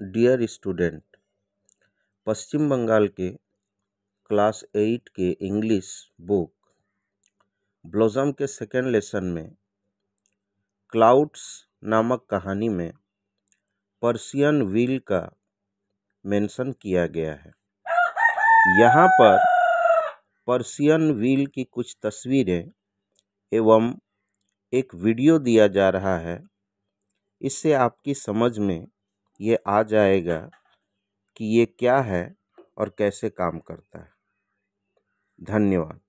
dear student Paschim Bangal के class eight के English book Blossom के सेकेंड लेसन में क्लाउड्स नामक कहानी में पर्सियन व्हील का मेंशन किया गया है यहाँ पर पर्सियन व्हील की कुछ तस्वीरें एवं एक वीडियो दिया जा रहा है इससे आपकी समझ में ये आ जाएगा कि ये क्या है और कैसे काम करता है धन्यवाद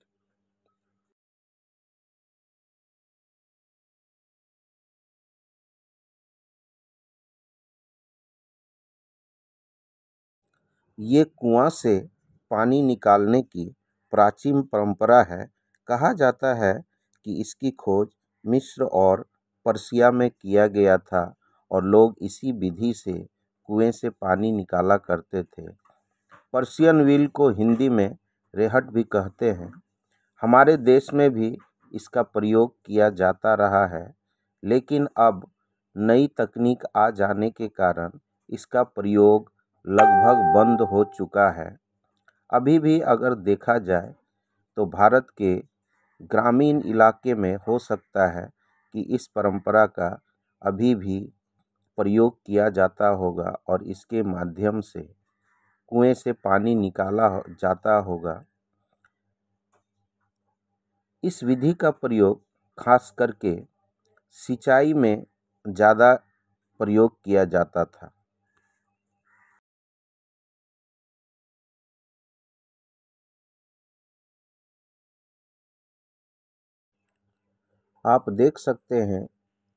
ये कुआं से पानी निकालने की प्राचीन परंपरा है कहा जाता है कि इसकी खोज मिस्र और पर्सिया में किया गया था और लोग इसी विधि से कुएँ से पानी निकाला करते थे पर्शियन व्हील को हिंदी में रेहट भी कहते हैं हमारे देश में भी इसका प्रयोग किया जाता रहा है लेकिन अब नई तकनीक आ जाने के कारण इसका प्रयोग लगभग बंद हो चुका है अभी भी अगर देखा जाए तो भारत के ग्रामीण इलाके में हो सकता है कि इस परंपरा का अभी भी प्रयोग किया जाता होगा और इसके माध्यम से कुएँ से पानी निकाला जाता होगा इस विधि का प्रयोग खास करके सिंचाई में ज़्यादा प्रयोग किया जाता था आप देख सकते हैं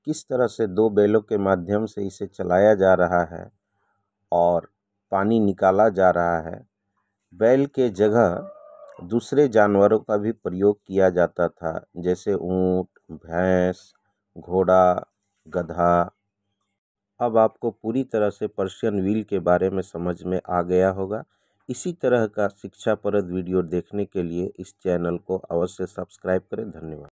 किस तरह से दो बैलों के माध्यम से इसे चलाया जा रहा है और पानी निकाला जा रहा है बैल के जगह दूसरे जानवरों का भी प्रयोग किया जाता था जैसे ऊँट भैंस घोड़ा गधा अब आपको पूरी तरह से पर्शियन व्हील के बारे में समझ में आ गया होगा इसी तरह का शिक्षा शिक्षाप्रद वीडियो देखने के लिए इस चैनल को अवश्य सब्सक्राइब करें धन्यवाद